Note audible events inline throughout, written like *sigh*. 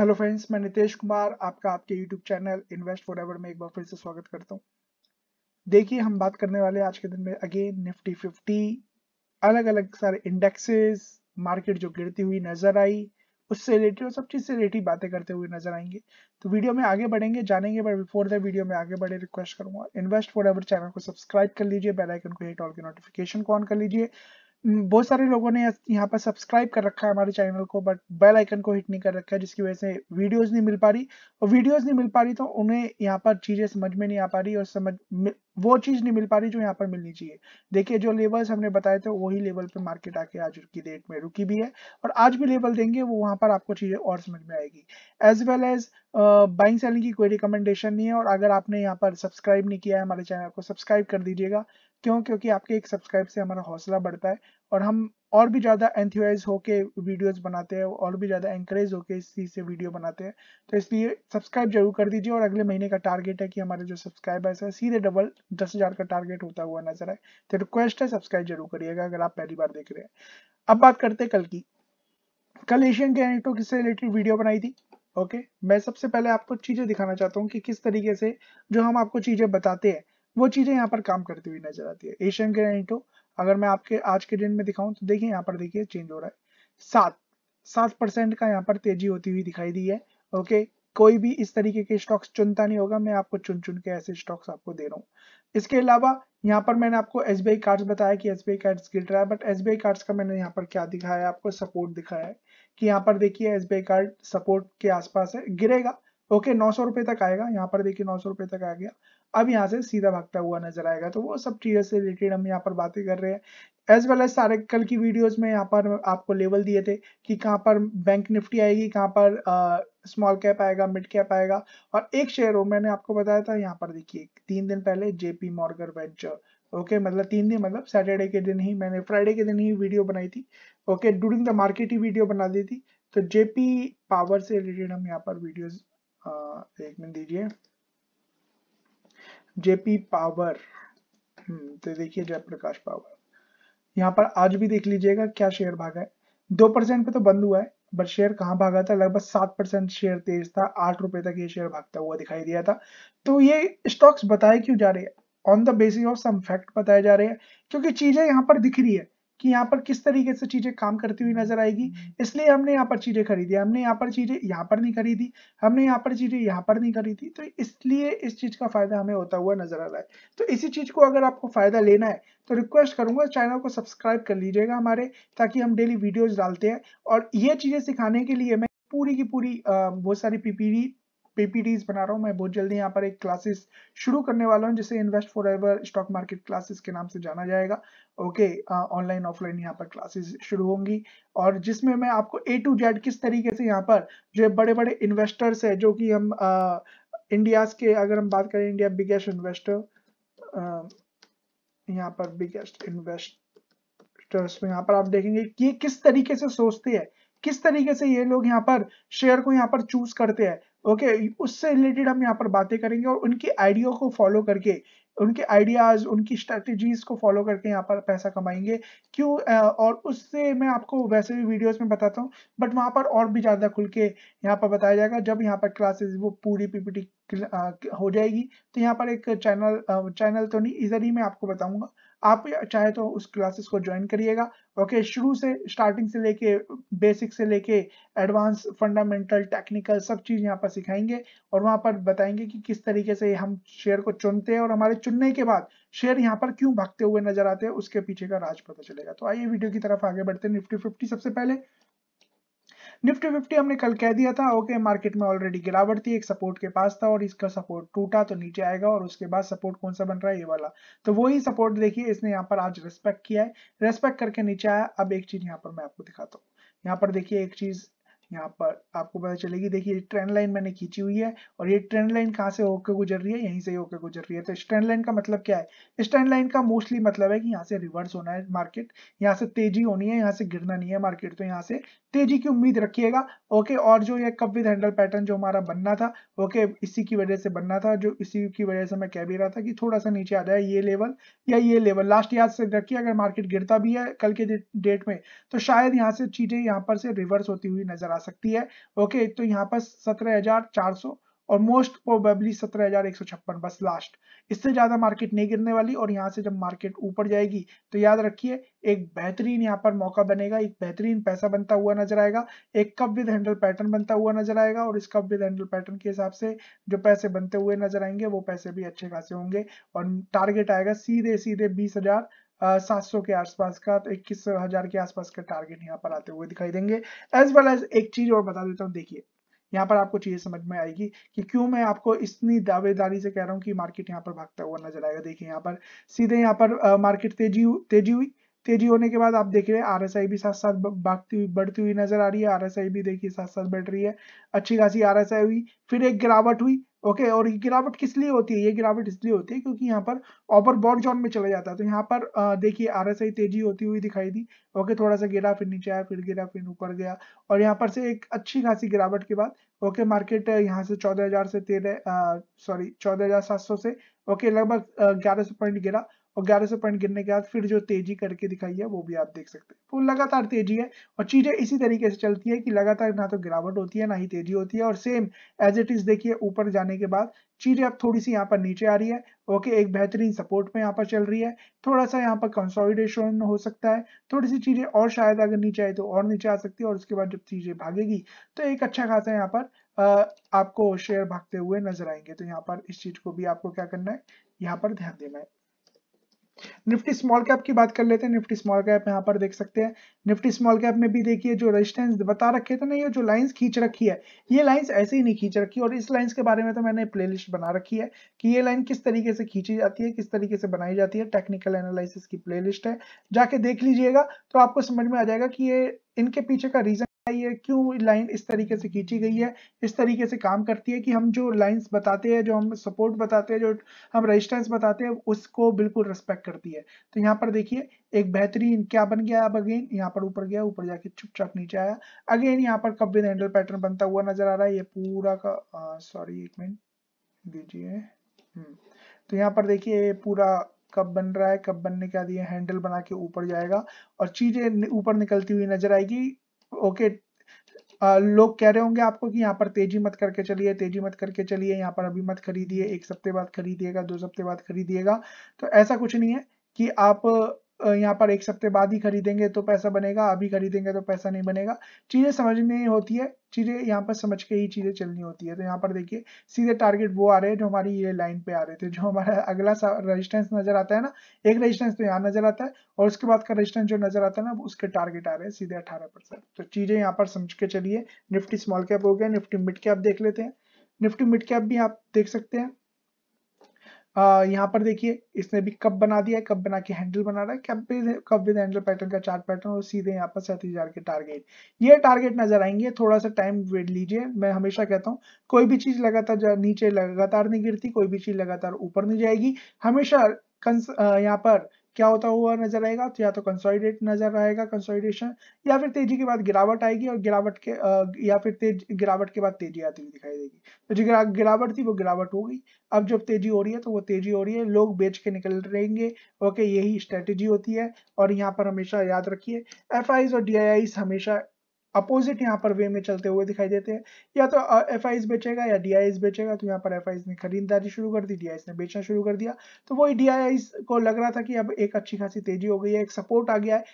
hello friends मैं नितेश कुमार आपका आपके YouTube channel invest forever में एक बार फिर से स्वागत करता हूँ देखिए हम बात करने वाले आज के दिन में अगेन निफ्टी फिफ्टी अलग अलग सारे इंडेक्सेस मार्केट जो गिरती हुई नजर आई उससे रिलेटेड और सब चीज से रिलेटेड बातें करते हुए नजर आएंगे तो वीडियो में आगे बढ़ेंगे जानेंगे बट बिफोर द वीडियो में आगे बढ़े रिक्वेस्ट करूंगा इन्वेस्ट फॉर एवर चैनल को सब्सक्राइब कर लीजिए बेल आइकन को हिट ऑल के नोटिफिकेशन को ऑन कर लीजिए हम्म, बहुत सारे लोगों ने यहाँ पर सब्सक्राइब कर रखा है हमारे चैनल को बट बेल आइकन को हिट नहीं कर रखा है जिसकी वजह से वीडियोस नहीं मिल पा रही और वीडियोस नहीं मिल पा रही तो उन्हें यहाँ पर चीज़ें समझ में नहीं आ पा रही और समझ वो चीज़ नहीं मिल पा रही जो यहाँ पर मिलनी चाहिए देखिए जो लेवल्स हमने बताए थे वही लेवल पर मार्केट आके आज की डेट में रुकी भी है और आज भी लेवल देंगे वो वहां पर आपको चीज़ें और समझ में आएगी as well as buying selling की कोई रिकमेंडेशन नहीं है और अगर आपने यहाँ पर सब्सक्राइब नहीं किया है हमारे चैनल को सब्सक्राइब कर दीजिएगा क्यों क्योंकि आपके एक सब्सक्राइब से हमारा हौसला बढ़ता है और हम और भी ज़्यादा एंथ्यूज होके वीडियोस बनाते हैं और भी ज़्यादा इंकरेज होके इस चीज़ से वीडियो बनाते हैं तो इसलिए सब्सक्राइब जरूर कर दीजिए और अगले महीने का टारगेट है कि हमारे जो सब्सक्राइबर्स है सीधे डबल दस हज़ार का टारगेट होता हुआ नजर आए तो रिक्वेस्ट है सब्सक्राइब जरूर करिएगा अगर आप पहली बार देख रहे हैं अब बात करते हैं कल की कल एशियन कैनेटो किससे रिलेटेड वीडियो बनाई थी ओके मैं सबसे पहले आपको चीज़ें दिखाना चाहता हूँ कि किस तरीके से जो हम आपको चीज़ें बताते हैं वो चीजें यहाँ पर काम करती हुई नजर आती है एशियन ग्रेनाइटो तो, अगर मैं आपके आज के दिन में दिखाऊं तो देखिए यहाँ पर देखिए चेंज हो रहा है सात सात परसेंट का यहाँ पर तेजी होती हुई दिखाई दी है ओके कोई भी इस तरीके के स्टॉक्स चुनता नहीं होगा मैं आपको चुन चुन के ऐसे स्टॉक्स आपको दे रहा हूँ इसके अलावा यहाँ पर मैंने आपको एस बी कार्ड्स बताया कि एस बी कार्ड्स गिर रहा है बट एस बी कार्ड्स का मैंने यहाँ पर क्या दिखाया है आपको सपोर्ट दिखाया है कि यहाँ पर देखिए एस बी कार्ड सपोर्ट के आसपास है गिरेगा ओके नौ सौ रुपए तक आएगा यहाँ पर देखिए नौ सौ रुपए तक आ गया अब यहाँ से सीधा भागता हुआ नजर आएगा तो वो सब चीज़ों से रिलेटेड हम यहाँ पर बातें कर रहे हैं एज वेल एज सारे कल की वीडियोस में यहाँ पर आपको लेवल दिए थे कि कहाँ पर बैंक निफ्टी आएगी कहाँ पर स्मॉल कैप आएगा मिड कैप आएगा और एक शेयर हो मैंने आपको बताया था यहाँ पर देखिए तीन दिन पहले JP Morgan venture okay okay, मतलब तीन दिन मतलब सैटरडे के दिन ही मैंने फ्राइडे के दिन ही वीडियो बनाई थी ओके डूरिंग द मार्केट ही वीडियो बना दी थी तो जेपी पावर से रिलेटेड हम यहाँ पर वीडियोस एक मिनट दीजिए जेपी पावर हम्म, तो देखिए जयप्रकाश पावर यहाँ पर आज भी देख लीजिएगा क्या शेयर भागा है दो परसेंट पे तो बंद हुआ है बट शेयर कहाँ भागा था लगभग सात परसेंट शेयर तेज था आठ रुपए तक ये शेयर भागता हुआ दिखाई दिया था तो ये स्टॉक्स बताए क्यों जा रहे हैं on the basis of some fact बताए जा रहे हैं क्योंकि चीजें यहाँ पर दिख रही है कि यहाँ पर किस तरीके से चीजें काम करती हुई नजर आएगी इसलिए हमने यहाँ पर चीजें खरीदी हमने यहाँ पर चीजें यहाँ पर नहीं खरीदी हमने यहाँ पर चीजें यहाँ पर नहीं खरीदी तो इसलिए इस चीज का फायदा हमें होता हुआ नजर आ रहा है तो इसी चीज को अगर आपको फायदा लेना है तो रिक्वेस्ट करूंगा चैनल को सब्सक्राइब कर लीजिएगा हमारे ताकि हम डेली वीडियोज डालते हैं और ये चीजें सिखाने के लिए मैं पूरी की पूरी बहुत सारी पीपीडी पीपीडीज बना रहा हूँ मैं बहुत जल्दी यहाँ पर एक क्लासेस शुरू करने वाला हूँ जिसे invest forever stock market classes के नाम से जाना जाएगा ओके ऑनलाइन ऑफलाइन यहाँ पर क्लासेस शुरू होंगी और जिसमें मैं आपको ए टू जेड किस तरीके से यहाँ पर जो बड़े बड़े इन्वेस्टर्स है जो कि हम इंडिया के अगर हम बात करें इंडिया बिगेस्ट इन्वेस्टर यहाँ पर बिगेस्ट इन्वेस्टर्स में यहाँ पर आप देखेंगे कि किस तरीके से सोचते हैं किस तरीके से ये लोग यहाँ पर शेयर को यहाँ पर चूज करते हैं ओके उससे रिलेटेड हम यहाँ पर बातें करेंगे और उनकी आइडियो को फॉलो करके उनके आइडियाज उनकी स्ट्रेटजीज को फॉलो करके यहाँ पर पैसा कमाएंगे क्यों और उससे मैं आपको वैसे भी वीडियोस में बताता हूँ बट वहाँ पर और भी ज़्यादा खुल के यहाँ पर बताया जाएगा जब यहाँ पर क्लासेस वो पूरी पीपीटी हो जाएगी तो यहाँ पर एक चैनल चैनल तो नहीं इधर ही मैं आपको बताऊंगा आप चाहे तो उस क्लासेस को ज्वाइन करिएगा ओके शुरू से स्टार्टिंग से लेके बेसिक से लेके एडवांस फंडामेंटल टेक्निकल सब चीज़ यहाँ पर सिखाएंगे और वहां पर बताएंगे कि किस तरीके से हम शेयर को चुनते हैं और हमारे चुनने के बाद शेयर यहाँ पर क्यों भागते हुए नजर आते हैं उसके पीछे का राज पता चलेगा तो आइए वीडियो की तरफ आगे बढ़ते हैं निफ्टी फिफ्टी सबसे पहले निफ्टी फिफ्टी हमने कल कह दिया था ओके मार्केट में ऑलरेडी गिरावट थी एक सपोर्ट के पास था और इसका सपोर्ट टूटा तो नीचे आएगा और उसके बाद सपोर्ट कौन सा बन रहा है ये वाला तो वही सपोर्ट देखिए इसने यहाँ पर आज रेस्पेक्ट किया है रेस्पेक्ट करके नीचे आया अब एक चीज यहाँ पर मैं आपको दिखाता हूँ यहाँ पर देखिए एक चीज यहाँ पर आपको पता चलेगी देखिए ट्रेंड लाइन मैंने खींची हुई है और ये ट्रेंड लाइन कहाँ से होकर गुजर रही है यहीं से होकर गुजर रही है तो स्ट्रेंड लाइन का मतलब क्या है स्ट्रेंड लाइन का मोस्टली मतलब है कि यहाँ से रिवर्स होना है मार्केट यहाँ से तेजी होनी है यहाँ से गिरना नहीं है मार्केट तो यहाँ से तेजी की उम्मीद रखिएगा ओके और जो ये कप विद हैंडल पैटर्न जो हमारा बनना था ओके इसी की वजह से बनना था जो इसी की वजह से मैं कह भी रहा था कि थोड़ा सा नीचे आ जाए ये लेवल या ये लेवल लास्ट याद से रखिए अगर मार्केट गिरता भी है कल के डेट में तो शायद यहाँ से चीजें यहाँ पर से रिवर्स होती हुई नजर आ आ सकती है ओके तो यहाँ पर सत्रह हजार चार सौ और मोस्ट प्रोबेबली सत्रह हजार एक सौ छप्पन बस लास्ट इससे ज्यादा मार्केट नहीं गिरने वाली और यहाँ से जब मार्केट ऊपर जाएगी तो याद रखिए एक बेहतरीन यहाँ पर मौका बनेगा एक बेहतरीन पैसा बनता हुआ नजर आएगा एक कप विद हैंडल पैटर्न बनता हुआ नजर आएगा और इस कप विद हैंडल पैटर्न के हिसाब से जो पैसे बनते हुए नजर आएंगे वो पैसे भी अच्छे खासे होंगे और टारगेट आएगा सीधे सीधे बीस हजार सात सौ के आसपास का तो इक्कीस हजार के आसपास का टारगेट यहाँ पर आते हुए दिखाई देंगे एज वेल एज एक चीज और बता देता हूँ देखिए यहाँ पर आपको चीजें समझ में आएगी कि क्यों मैं आपको इतनी दावेदारी से कह रहा हूँ कि मार्केट यहाँ पर भागता हुआ नजर आएगा देखिए यहाँ पर सीधे यहाँ पर मार्केट तेजी तेजी हुई तेजी होने के बाद आप देख रहे हैं आरएसआई भी साथ साथ भागती हुई बढ़ती हुई नजर आ रही है आरएसआई भी देखिए साथ साथ बढ़ रही है अच्छी खासी आरएसआई हुई फिर एक गिरावट हुई ओके और ये गिरावट किस लिए होती है ये गिरावट इसलिए होती है क्योंकि यहाँ पर ओपर बॉर्ड जोन में चला जाता है तो यहाँ पर देखिए आरएसआई तेजी होती हुई दिखाई दी ओके थोड़ा सा गिरा फिर नीचे आया फिर गिरा फिर ऊपर गया और यहाँ पर से एक अच्छी खासी गिरावट के बाद ओके मार्केट यहाँ से चौदह हजार से तेरह सॉरी चौदह हजार सात सौ से ओके लगभग ग्यारह सौ पॉइंट गिरा और 1100 पॉइंट गिरने के बाद फिर जो तेजी करके दिखाई है वो भी आप देख सकते हैं तो लगातार तेजी है और चीजें इसी तरीके से चलती है कि लगातार ना तो गिरावट होती है ना ही तेजी होती है और सेम एज इट इज देखिए ऊपर जाने के बाद चीजें अब थोड़ी सी यहाँ पर नीचे आ रही है ओके एक बेहतरीन सपोर्ट में यहाँ पर चल रही है थोड़ा सा यहाँ पर कंसोलिडेशन हो सकता है थोड़ी सी चीजें और शायद अगर नीचे आए तो और नीचे आ सकती है और उसके बाद जब चीजें भागेगी तो एक अच्छा खासा यहाँ पर आपको शेयर भागते हुए नजर आएंगे तो यहाँ पर इस चीज को भी आपको क्या करना है यहाँ पर ध्यान देना है निफ्टी स्मॉल कैप की बात कर लेते हैं निफ्टी स्मॉल कैप यहाँ पर देख सकते हैं निफ्टी स्मॉल कैप में भी देखिए जो रेजिस्टेंस बता रखे थे ना ये जो लाइंस खींच रखी है ये लाइंस ऐसे ही नहीं खींच रखी और इस लाइंस के बारे में तो मैंने प्लेलिस्ट बना रखी है कि ये लाइन किस तरीके से खींची जाती है किस तरीके से बनाई जाती है टेक्निकल एनालिसिस की प्ले है जाके देख लीजिएगा तो आपको समझ में आ जाएगा कि ये इनके पीछे का रीजन आई है क्यों लाइन इस तरीके से खींची गई है इस तरीके से काम करती है कि हम जो लाइंस बताते हैं जो हम सपोर्ट बताते हैं जो हम रेजिस्टेंस बताते हैं उसको बिल्कुल रिस्पेक्ट करती है तो यहाँ पर देखिए एक बेहतरीन क्या बन गया अब अगेन यहाँ पर ऊपर गया ऊपर जाके चुपचाप नीचे आया अगेन यहाँ पर कब हैंडल पैटर्न बनता हुआ नजर आ रहा है ये पूरा का सॉरी एक मिनट दीजिए हम्म, तो यहाँ पर देखिए पूरा कब बन रहा है कब बनने के बाद ये हैंडल बना के ऊपर जाएगा और चीजें ऊपर निकलती हुई नजर आएगी ओके आ, लोग कह रहे होंगे आपको कि यहाँ पर तेजी मत करके चलिए तेजी मत करके चलिए यहाँ पर अभी मत खरीदिए एक सप्ते बाद खरीदिएगा दो सप्ते बाद खरीदिएगा तो ऐसा कुछ नहीं है कि आप यहाँ पर एक सप्ते बाद ही खरीदेंगे तो पैसा बनेगा अभी खरीदेंगे तो पैसा नहीं बनेगा चीज़ें समझनी होती है चीज़ें यहाँ पर समझ के ही चीज़ें चलनी होती है तो यहाँ पर देखिए सीधे टारगेट वो आ रहे हैं जो हमारी ये लाइन पे आ रहे थे जो हमारा *laughs* अगला रजिस्टेंस नजर आता है ना एक रजिस्टेंस तो यहाँ नजर आता है और उसके बाद का रजिस्टेंस जो नजर आता है ना उसके टारगेट आ रहे हैं सीधे अठारह तो चीज़ें यहाँ पर समझ के चलिए निफ्टी स्मॉल कैप हो गया निफ्टी मिड कैप देख लेते हैं निफ्टी मिड कैप भी आप देख सकते हैं यहाँ पर देखिए इसने भी कप बना दिया है कप बना के हैंडल बना रहा है cup cup with handle pattern का चार्ट पैटर्न और सीधे यहाँ पर सैंतीस हजार के टारगेट ये टारगेट नजर आएंगे थोड़ा सा टाइम वेट लीजिए मैं हमेशा कहता हूँ कोई भी चीज लगातार नीचे लगातार नहीं गिरती कोई भी चीज लगातार ऊपर नहीं जाएगी हमेशा यहाँ पर क्या होता हुआ नजर आएगा तो या तो कंसोलिडेट नजर आएगा कंसोलिडेशन या फिर तेजी के बाद गिरावट आएगी और गिरावट के या फिर तेज गिरावट के बाद तेजी आती हुई दिखाई देगी तो जो गिरावट थी वो गिरावट हो गई अब जब तेजी हो रही है तो वो तेजी हो रही है लोग बेच के निकल रहेंगे ओके यही स्ट्रेटेजी होती है और यहाँ पर हमेशा याद रखिए एफ और डी हमेशा अपोजिट यहाँ पर वे में चलते हुए दिखाई देते हैं या तो एफ uh, बेचेगा या डी बेचेगा तो यहाँ पर एफ ने खरीदारी शुरू कर दी डी ने बेचना शुरू कर दिया तो वही डी को लग रहा था कि अब एक अच्छी खासी तेजी हो गई है एक सपोर्ट आ गया है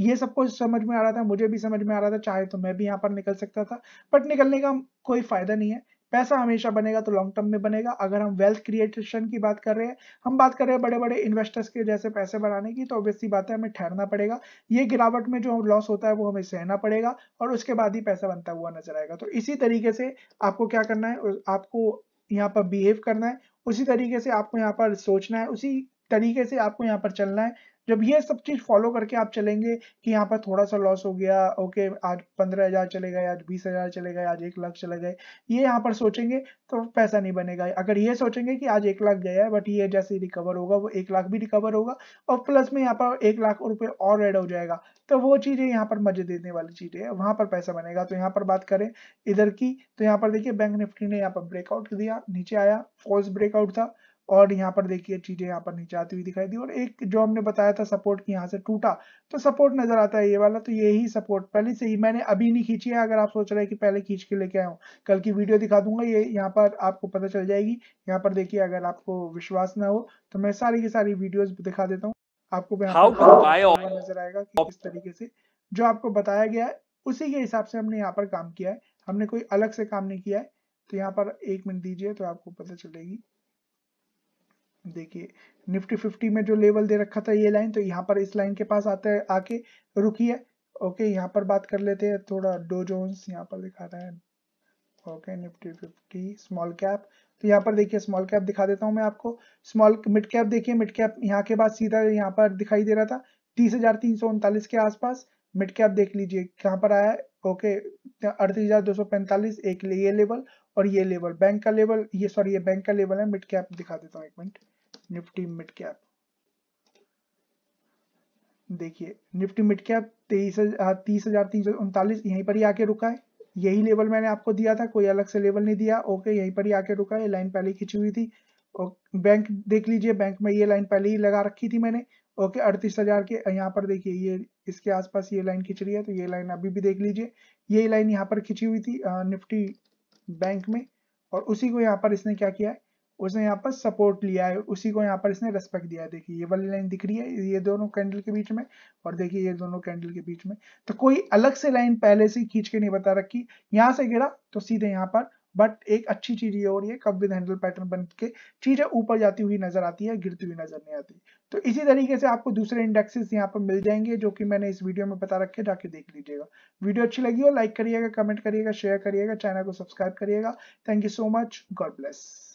ये सब कुछ समझ में आ रहा था मुझे भी समझ में आ रहा था चाहे तो मैं भी यहाँ पर निकल सकता था बट निकलने का कोई फायदा नहीं है पैसा हमेशा बनेगा तो लॉन्ग टर्म में बनेगा अगर हम वेल्थ क्रिएटेशन की बात कर रहे हैं हम बात कर रहे हैं बड़े बड़े इन्वेस्टर्स के जैसे पैसे बनाने की तो ऑब्वियसली बात है हमें ठहरना पड़ेगा ये गिरावट में जो लॉस होता है वो हमें सहना पड़ेगा और उसके बाद ही पैसा बनता हुआ नजर आएगा तो इसी तरीके से आपको क्या करना है आपको यहाँ पर बिहेव करना है उसी तरीके से आपको यहाँ पर सोचना है उसी तरीके से आपको यहाँ पर चलना है जब ये सब चीज फॉलो करके आप चलेंगे कि यहाँ पर थोड़ा सा लॉस हो गया ओके आज पंद्रह हजार चले गए आज बीस हजार चले गए आज एक लाख चले गए ये यहाँ पर सोचेंगे तो पैसा नहीं बनेगा अगर ये सोचेंगे कि आज एक लाख गया है बट ये जैसे रिकवर होगा वो एक लाख भी रिकवर होगा और प्लस में यहाँ पर एक लाख रुपए और एड हो जाएगा तो वो चीजें यहाँ पर मजे देने वाली चीजें है वहां पर पैसा बनेगा तो यहाँ पर बात करें इधर की तो यहाँ पर देखिए बैंक निफ्टी ने यहाँ पर ब्रेकआउट दिया नीचे आया फॉल्स ब्रेकआउट था और यहाँ पर देखिए चीजें यहाँ पर नीचे आती हुई दिखाई दी और एक जो हमने बताया था सपोर्ट की यहाँ से टूटा तो सपोर्ट नजर आता है ये वाला तो यही सपोर्ट पहले से ही मैंने अभी नहीं खींची है अगर आप सोच रहे हैं कि पहले खींच के लेके आया हूँ कल की वीडियो दिखा दूंगा ये यहाँ पर आपको पता चल जाएगी यहाँ पर देखिए अगर आपको विश्वास ना हो तो मैं सारी की सारी वीडियोज दिखा देता हूँ आपको नजर आएगा किस तरीके से जो आपको बताया गया है उसी के हिसाब से हमने यहाँ पर काम किया है हमने कोई अलग से काम नहीं किया है तो यहाँ पर एक मिनट दीजिए तो आपको पता चलेगी देखिए निफ्टी फिफ्टी में जो लेवल दे रखा था ये लाइन तो यहाँ पर इस लाइन के पास आता है आके रुकी है ओके यहाँ पर बात कर लेते हैं थोड़ा डो यहाँ पर दिखा रहा है okay Nifty fifty small cap तो यहाँ पर देखिए स्मॉल कैप दिखा देता हूँ मैं आपको स्मॉल मिड कैप देखिए मिड कैप यहाँ के बाद सीधा यहाँ पर दिखाई दे रहा था तीस हजार तीन सौ उनतालीस के आसपास मिड कैप देख लीजिए कहाँ पर आया है ओके अड़तीस हजार दो सौ पैंतालीस एक ये लेवल और ये लेवल बैंक का लेवल ये सॉरी ये बैंक का लेवल है मिड कैप दिखा देता हूँ एक मिनट निफ्टी मिड कैप देखिए निफ्टी मिड कैप तेईस हाँ, तीस हजार तीन सौ उनतालीस यहीं पर ही आके रुका है यही लेवल मैंने आपको दिया था कोई अलग से लेवल नहीं दिया ओके यहीं पर ही आके रुका है लाइन पहले खींची हुई थी और बैंक देख लीजिए बैंक में ये लाइन पहले ही लगा रखी थी मैंने ओके अड़तीस हजार के यहाँ पर देखिए ये इसके आसपास ये लाइन खिंच रही है तो ये लाइन अभी भी देख लीजिए ये लाइन यहाँ पर खिंची हुई थी निफ्टी बैंक में और उसी को यहाँ पर इसने क्या किया है उसने यहाँ पर सपोर्ट लिया है उसी को यहाँ पर इसने रेस्पेक्ट दिया है देखिए ये वाली लाइन दिख रही है ये दोनों कैंडल के बीच में और देखिए ये दोनों कैंडल के बीच में तो कोई अलग से लाइन पहले से खींच के नहीं बता रखी यहाँ से गिरा तो सीधे यहाँ पर बट एक अच्छी चीज ये हो रही है कब विद हैंडल पैटर्न बन के चीजें ऊपर जाती हुई नजर आती है गिरती हुई नजर नहीं आती तो इसी तरीके से आपको दूसरे इंडेक्सेस यहाँ पर मिल जाएंगे जो कि मैंने इस वीडियो में बता रखे जाके देख लीजिएगा वीडियो अच्छी लगी हो लाइक करिएगा कमेंट करिएगा शेयर करिएगा चैनल को सब्सक्राइब करिएगा thank you so much God bless